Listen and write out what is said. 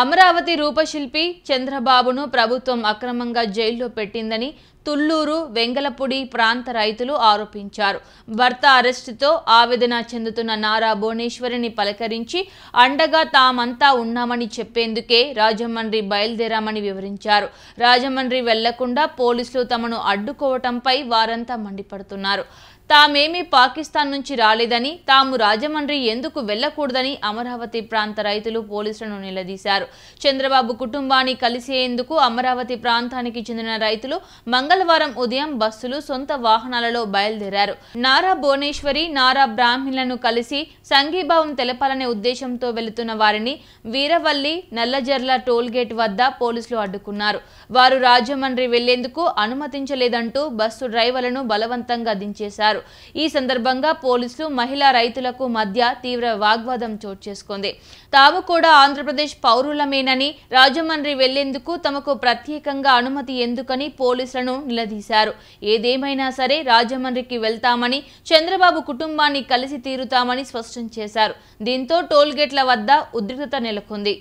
అమరావతి రూపశిల్పి చంద్రబాబును ప్రభుత్వం అక్రమంగా జైల్లో పెట్టిందని తుళ్లూరు వెంగలపూడి ప్రాంత రైతులు ఆరోపించారు భర్త అరెస్టుతో ఆవేదన చెందుతున్న నారా భువనేశ్వరిని పలకరించి అండగా తామంతా ఉన్నామని చెప్పేందుకే రాజమండ్రి బయలుదేరామని వివరించారు రాజమండ్రి వెళ్లకుండా పోలీసులు తమను అడ్డుకోవటంపై వారంతా మండిపడుతున్నారు తామేమీ పాకిస్తాన్ నుంచి రాలేదని తాము రాజమండ్రి ఎందుకు వెళ్లకూడదని అమరావతి ప్రాంత రైతులు పోలీసులను నిలదీశారు చంద్రబాబు కుటుంబాన్ని కలిసేందుకు అమరావతి ప్రాంతానికి చెందిన రైతులు మంగళ మంగళవారం ఉదయం బస్సులు సొంత వాహనాలలో బయలుదేరారు నారా భువనేశ్వరి నారా బ్రాహ్మణులను కలిసి సంఘీభావం తెలపాలనే ఉద్దేశంతో వెళుతున్న వారిని వీరవల్లి నల్లజర్ల టోల్గేట్ వద్ద పోలీసులు అడ్డుకున్నారు వారు రాజమండ్రి వెళ్లేందుకు అనుమతించలేదంటూ బస్సు డ్రైవర్లను బలవంతంగా దించేశారు ఈ సందర్భంగా పోలీసులు మహిళా రైతులకు మధ్య తీవ్ర వాగ్వాదం చోటు చేసుకుంది తాము కూడా ఆంధ్రప్రదేశ్ పౌరులమేనని రాజమండ్రి వెళ్లేందుకు తమకు ప్రత్యేకంగా అనుమతి ఎందుకని పోలీసులను నిలదీశారు ఏదేమైనా సరే రాజమండ్రికి వెళ్తామని చంద్రబాబు కుటుంబాన్ని కలిసి తీరుతామని స్పష్టం చేశారు దీంతో టోల్గేట్ల వద్ద ఉద్రిక్తత నెలకొంది